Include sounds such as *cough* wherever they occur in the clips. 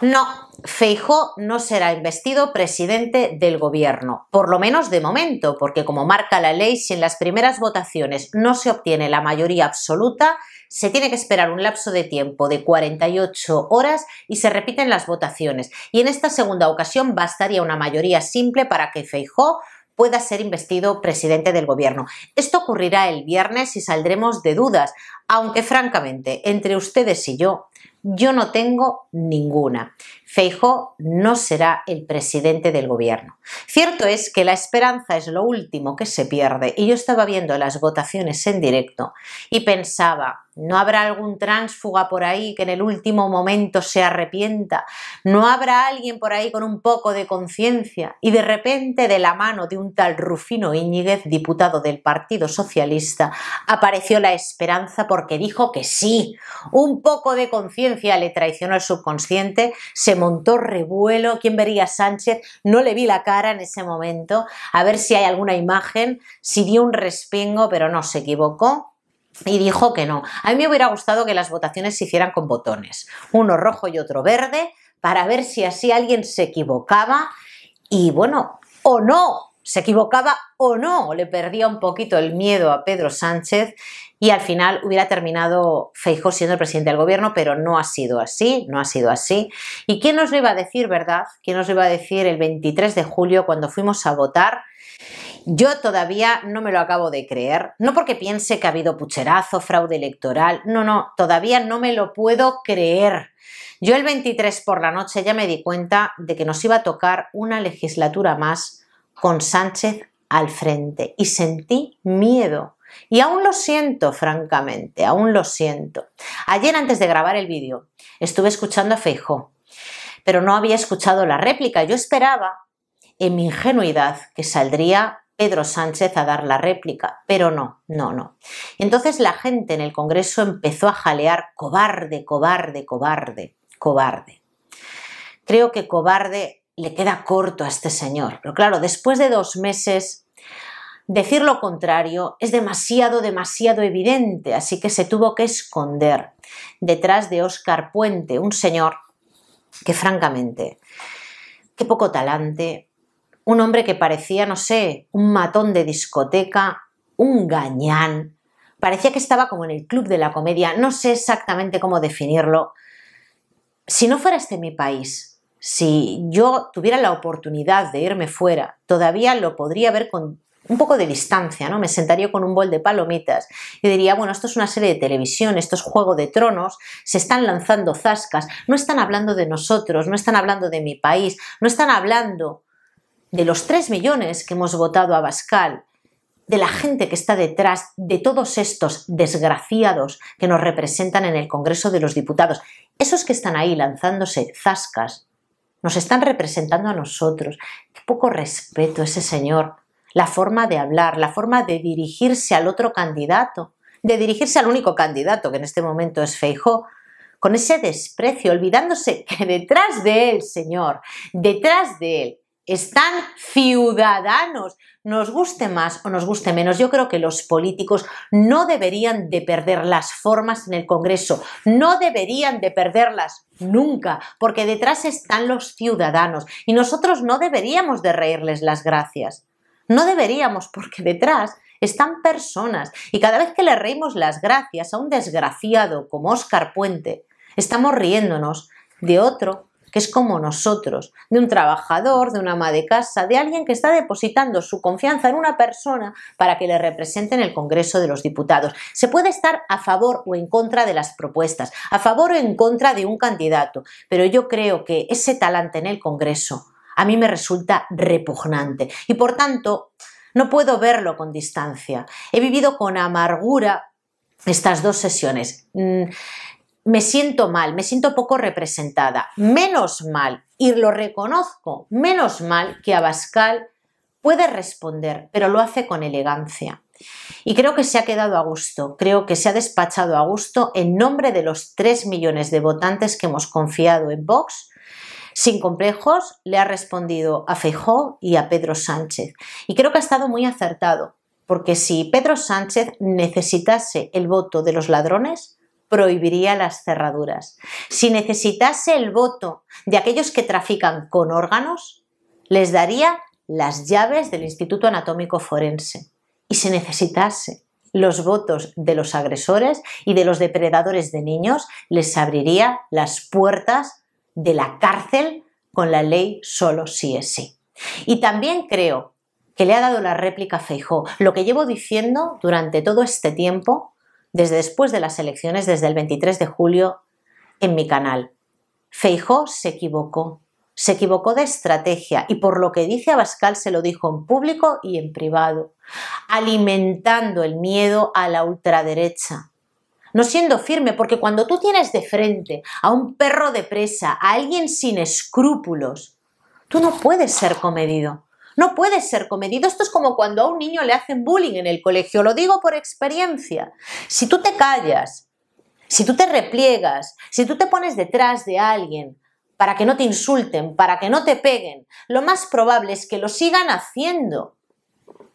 No, Feijó no será investido presidente del gobierno, por lo menos de momento, porque como marca la ley, si en las primeras votaciones no se obtiene la mayoría absoluta, se tiene que esperar un lapso de tiempo de 48 horas y se repiten las votaciones. Y en esta segunda ocasión bastaría una mayoría simple para que Feijó pueda ser investido presidente del gobierno. Esto ocurrirá el viernes y saldremos de dudas, aunque francamente, entre ustedes y yo, yo no tengo ninguna. Feijo no será el presidente del gobierno. Cierto es que la esperanza es lo último que se pierde y yo estaba viendo las votaciones en directo y pensaba, ¿no habrá algún tránsfuga por ahí que en el último momento se arrepienta? ¿No habrá alguien por ahí con un poco de conciencia? Y de repente de la mano de un tal Rufino Íñiguez, diputado del Partido Socialista, apareció la esperanza porque dijo que sí, un poco de conciencia le traicionó al subconsciente, se montó revuelo, ¿quién vería a Sánchez? No le vi la cara en ese momento, a ver si hay alguna imagen, si dio un respingo, pero no se equivocó, y dijo que no. A mí me hubiera gustado que las votaciones se hicieran con botones, uno rojo y otro verde, para ver si así alguien se equivocaba y bueno, o no, se equivocaba o no, le perdía un poquito el miedo a Pedro Sánchez y al final hubiera terminado Feijóo siendo el presidente del gobierno, pero no ha sido así, no ha sido así. ¿Y quién nos lo iba a decir, verdad? ¿Quién nos lo iba a decir el 23 de julio cuando fuimos a votar? Yo todavía no me lo acabo de creer, no porque piense que ha habido pucherazo, fraude electoral, no, no, todavía no me lo puedo creer. Yo el 23 por la noche ya me di cuenta de que nos iba a tocar una legislatura más con Sánchez al frente y sentí miedo. Y aún lo siento, francamente, aún lo siento. Ayer antes de grabar el vídeo estuve escuchando a Feijó, pero no había escuchado la réplica. Yo esperaba, en mi ingenuidad, que saldría Pedro Sánchez a dar la réplica, pero no, no, no. Entonces la gente en el Congreso empezó a jalear cobarde, cobarde, cobarde, cobarde. Creo que cobarde le queda corto a este señor. Pero claro, después de dos meses, decir lo contrario es demasiado, demasiado evidente, así que se tuvo que esconder detrás de Oscar Puente, un señor que francamente, qué poco talante, un hombre que parecía, no sé, un matón de discoteca, un gañán, parecía que estaba como en el club de la comedia, no sé exactamente cómo definirlo. Si no fuera este mi país, si yo tuviera la oportunidad de irme fuera, todavía lo podría ver con un poco de distancia, ¿no? Me sentaría con un bol de palomitas y diría, bueno, esto es una serie de televisión, esto es Juego de Tronos, se están lanzando zascas, no están hablando de nosotros, no están hablando de mi país, no están hablando de los 3 millones que hemos votado a Bascal, de la gente que está detrás de todos estos desgraciados que nos representan en el Congreso de los Diputados, esos que están ahí lanzándose zascas nos están representando a nosotros. Qué poco respeto ese señor. La forma de hablar, la forma de dirigirse al otro candidato, de dirigirse al único candidato, que en este momento es Feijó, con ese desprecio, olvidándose que detrás de él, señor, detrás de él, están ciudadanos. Nos guste más o nos guste menos, yo creo que los políticos no deberían de perder las formas en el Congreso, no deberían de perderlas nunca, porque detrás están los ciudadanos y nosotros no deberíamos de reírles las gracias. No deberíamos, porque detrás están personas y cada vez que le reímos las gracias a un desgraciado como Óscar Puente, estamos riéndonos de otro que es como nosotros, de un trabajador, de una ama de casa, de alguien que está depositando su confianza en una persona para que le represente en el Congreso de los Diputados. Se puede estar a favor o en contra de las propuestas, a favor o en contra de un candidato, pero yo creo que ese talante en el Congreso a mí me resulta repugnante y por tanto no puedo verlo con distancia. He vivido con amargura estas dos sesiones. Mm, me siento mal, me siento poco representada. Menos mal, y lo reconozco, menos mal que Abascal puede responder, pero lo hace con elegancia. Y creo que se ha quedado a gusto, creo que se ha despachado a gusto en nombre de los 3 millones de votantes que hemos confiado en Vox. Sin complejos, le ha respondido a Fejó y a Pedro Sánchez. Y creo que ha estado muy acertado, porque si Pedro Sánchez necesitase el voto de los ladrones, prohibiría las cerraduras. Si necesitase el voto de aquellos que trafican con órganos, les daría las llaves del Instituto Anatómico Forense. Y si necesitase los votos de los agresores y de los depredadores de niños, les abriría las puertas de la cárcel con la ley solo si es sí. Y también creo que le ha dado la réplica a Feijó. Lo que llevo diciendo durante todo este tiempo desde después de las elecciones, desde el 23 de julio, en mi canal. Feijó se equivocó, se equivocó de estrategia y por lo que dice Abascal se lo dijo en público y en privado, alimentando el miedo a la ultraderecha. No siendo firme, porque cuando tú tienes de frente a un perro de presa, a alguien sin escrúpulos, tú no puedes ser comedido. No puedes ser comedido. Esto es como cuando a un niño le hacen bullying en el colegio. Lo digo por experiencia. Si tú te callas, si tú te repliegas, si tú te pones detrás de alguien para que no te insulten, para que no te peguen, lo más probable es que lo sigan haciendo.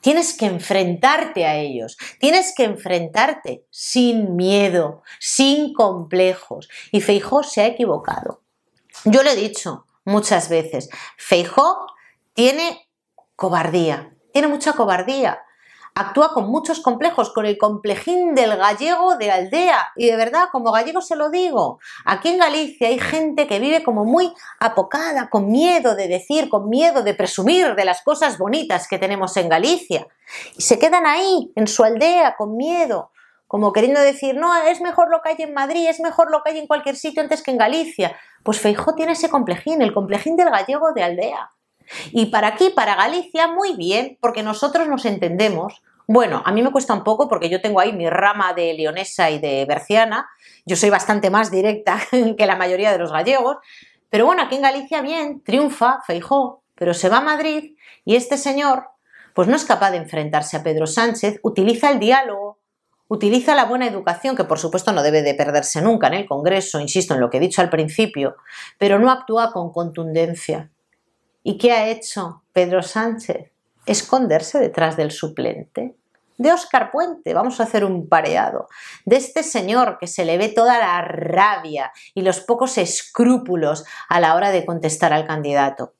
Tienes que enfrentarte a ellos, tienes que enfrentarte sin miedo, sin complejos. Y Feijó se ha equivocado. Yo lo he dicho muchas veces, Feijó tiene Cobardía. Tiene mucha cobardía. Actúa con muchos complejos, con el complejín del gallego de aldea. Y de verdad, como gallego se lo digo, aquí en Galicia hay gente que vive como muy apocada, con miedo de decir, con miedo de presumir de las cosas bonitas que tenemos en Galicia. Y se quedan ahí, en su aldea, con miedo, como queriendo decir, no, es mejor lo que hay en Madrid, es mejor lo que hay en cualquier sitio antes que en Galicia. Pues Feijó tiene ese complejín, el complejín del gallego de aldea. Y para aquí, para Galicia, muy bien, porque nosotros nos entendemos. Bueno, a mí me cuesta un poco porque yo tengo ahí mi rama de leonesa y de berciana. Yo soy bastante más directa *laughs* que la mayoría de los gallegos. Pero bueno, aquí en Galicia bien, triunfa Feijó, pero se va a Madrid y este señor pues no es capaz de enfrentarse a Pedro Sánchez, utiliza el diálogo, utiliza la buena educación, que por supuesto no debe de perderse nunca en el Congreso, insisto en lo que he dicho al principio, pero no actúa con contundencia. ¿Y qué ha hecho Pedro Sánchez? Esconderse detrás del suplente. De Oscar Puente, vamos a hacer un pareado. De este señor que se le ve toda la rabia y los pocos escrúpulos a la hora de contestar al candidato.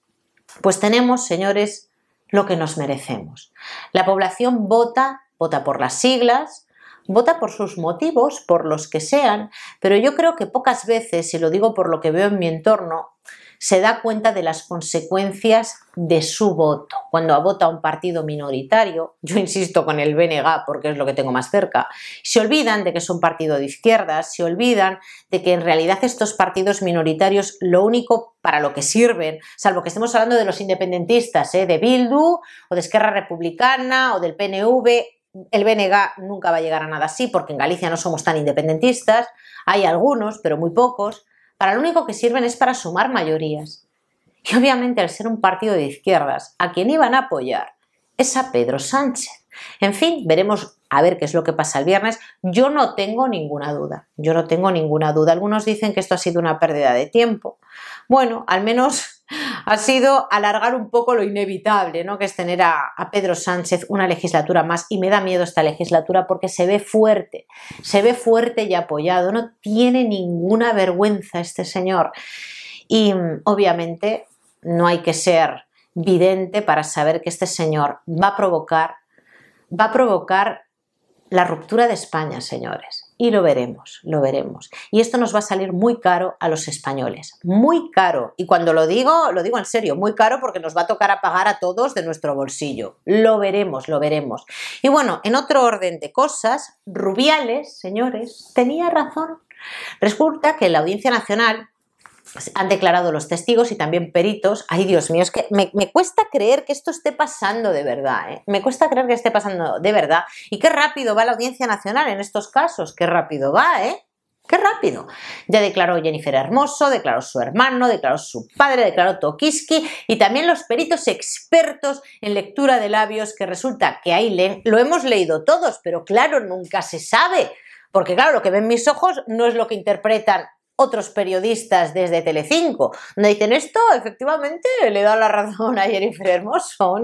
Pues tenemos, señores, lo que nos merecemos. La población vota, vota por las siglas, vota por sus motivos, por los que sean, pero yo creo que pocas veces, y lo digo por lo que veo en mi entorno, se da cuenta de las consecuencias de su voto. Cuando vota un partido minoritario, yo insisto con el BNG porque es lo que tengo más cerca, se olvidan de que es un partido de izquierdas, se olvidan de que en realidad estos partidos minoritarios lo único para lo que sirven, salvo que estemos hablando de los independentistas, ¿eh? de Bildu o de Esquerra Republicana o del PNV, el BNG nunca va a llegar a nada así porque en Galicia no somos tan independentistas, hay algunos, pero muy pocos para lo único que sirven es para sumar mayorías. Y obviamente al ser un partido de izquierdas, a quien iban a apoyar es a Pedro Sánchez. En fin, veremos a ver qué es lo que pasa el viernes. Yo no tengo ninguna duda, yo no tengo ninguna duda. Algunos dicen que esto ha sido una pérdida de tiempo. Bueno, al menos *laughs* ha sido alargar un poco lo inevitable, ¿no? que es tener a, a, Pedro Sánchez una legislatura más. Y me da miedo esta legislatura porque se ve fuerte, se ve fuerte y apoyado. No tiene ninguna vergüenza este señor. Y mm, obviamente no hay que ser vidente para saber que este señor va a provocar, va a provocar la ruptura de España, señores y lo veremos, lo veremos. Y esto nos va a salir muy caro a los españoles, muy caro. Y cuando lo digo, lo digo en serio, muy caro porque nos va a tocar a pagar a todos de nuestro bolsillo. Lo veremos, lo veremos. Y bueno, en otro orden de cosas, Rubiales, señores, tenía razón. Resulta que la Audiencia Nacional han declarado los testigos y también peritos. Ay, Dios mío, es que me, cuesta creer que esto esté pasando de verdad. ¿eh? Me cuesta creer que esté pasando de verdad. Y qué rápido va la Audiencia Nacional en estos casos. Qué rápido va, ¿eh? ¡Qué rápido! Ya declaró Jennifer Hermoso, declaró su hermano, declaró su padre, declaró Tokiski y también los peritos expertos en lectura de labios, que resulta que ahí lo hemos leído todos, pero claro, nunca se sabe. Porque claro, lo que ven mis ojos no es lo que interpretan otros periodistas desde Telecinco, donde dicen esto, efectivamente, le da la razón a Jennifer Hermoso,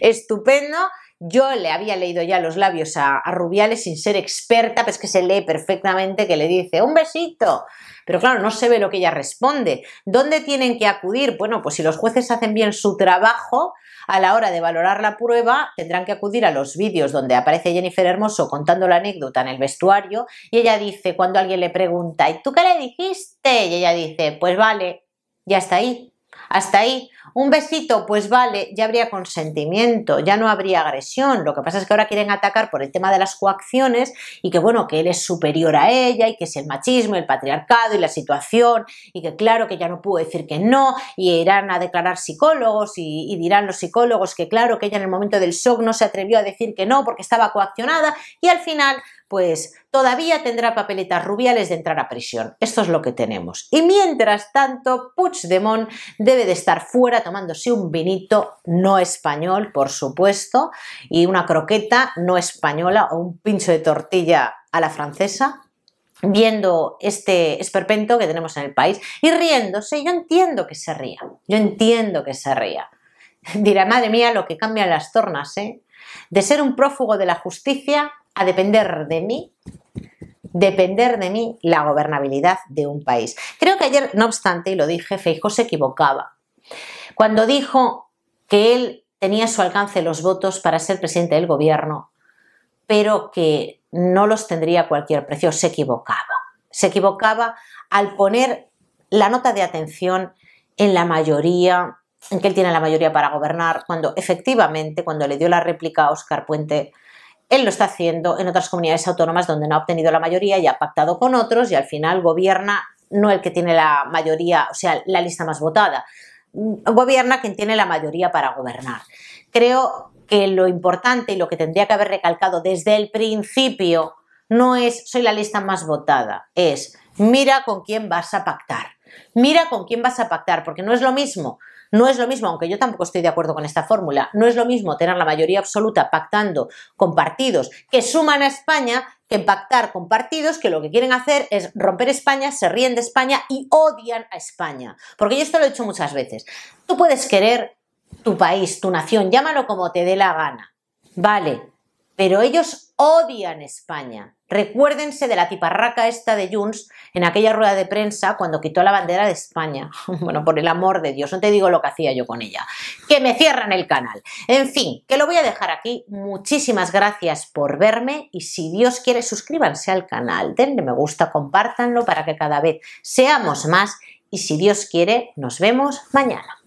estupendo. Yo le había leído ya los labios a, Rubiales sin ser experta, ...pero es que se lee perfectamente que le dice un besito, pero claro, no se ve lo que ella responde. ¿Dónde tienen que acudir? Bueno, pues si los jueces hacen bien su trabajo, a la hora de valorar la prueba tendrán que acudir a los vídeos donde aparece Jennifer Hermoso contando la anécdota en el vestuario y ella dice, cuando alguien le pregunta, ¿y tú qué le dijiste? Y ella dice, pues vale, ya está ahí. Hasta ahí. Un besito, pues vale, ya habría consentimiento, ya no habría agresión. Lo que pasa es que ahora quieren atacar por el tema de las coacciones y que bueno, que él es superior a ella y que es el machismo, el patriarcado y la situación y que claro que ya no pudo decir que no y irán a declarar psicólogos y, y dirán los psicólogos que claro que ella en el momento del shock no se atrevió a decir que no porque estaba coaccionada y al final pues todavía tendrá papelitas rubiales de entrar a prisión. Esto es lo que tenemos. Y mientras tanto, Puigdemont debe de estar fuera tomándose un vinito no español, por supuesto, y una croqueta no española o un pincho de tortilla a la francesa, viendo este esperpento que tenemos en el país y riéndose. Yo entiendo que se ría, yo entiendo que se ría. Dirá, madre mía, lo que cambian las tornas, ¿eh? De ser un prófugo de la justicia a depender de mí, depender de mí la gobernabilidad de un país. Creo que ayer, no obstante, y lo dije, feijo, se equivocaba. Cuando dijo que él tenía a su alcance los votos para ser presidente del gobierno, pero que no los tendría a cualquier precio, se equivocaba. Se equivocaba al poner la nota de atención en la mayoría, en que él tiene la mayoría para gobernar, cuando efectivamente, cuando le dio la réplica a oscar Puente, él lo está haciendo en otras comunidades autónomas donde no ha obtenido la mayoría y ha pactado con otros y al final gobierna no el que tiene la mayoría, o sea, la lista más votada, mm, gobierna quien tiene la mayoría para gobernar. Creo que lo importante y lo que tendría que haber recalcado desde el principio no es soy la lista más votada, es mira con quién vas a pactar. Mira con quién vas a pactar, porque no es lo mismo no es lo mismo, aunque yo tampoco estoy de acuerdo con esta fórmula, no es lo mismo tener la mayoría absoluta pactando con partidos que suman a España que pactar con partidos que lo que quieren hacer es romper España, se ríen de España y odian a España. Porque yo esto lo he dicho muchas veces. Tú puedes querer tu país, tu nación, llámalo como te dé la gana. Vale, pero ellos odian España. Recuérdense de la tiparraca esta de Junts en aquella rueda de prensa cuando quitó la bandera de España. *laughs* Bueno, por el amor de Dios, no te digo lo que hacía yo con ella. Que me cierran el canal. En fin, que lo voy a dejar aquí. Muchísimas gracias por verme y si Dios quiere, suscríbanse al canal, denle me gusta, compártanlo para que cada vez seamos más y si Dios quiere, nos vemos mañana.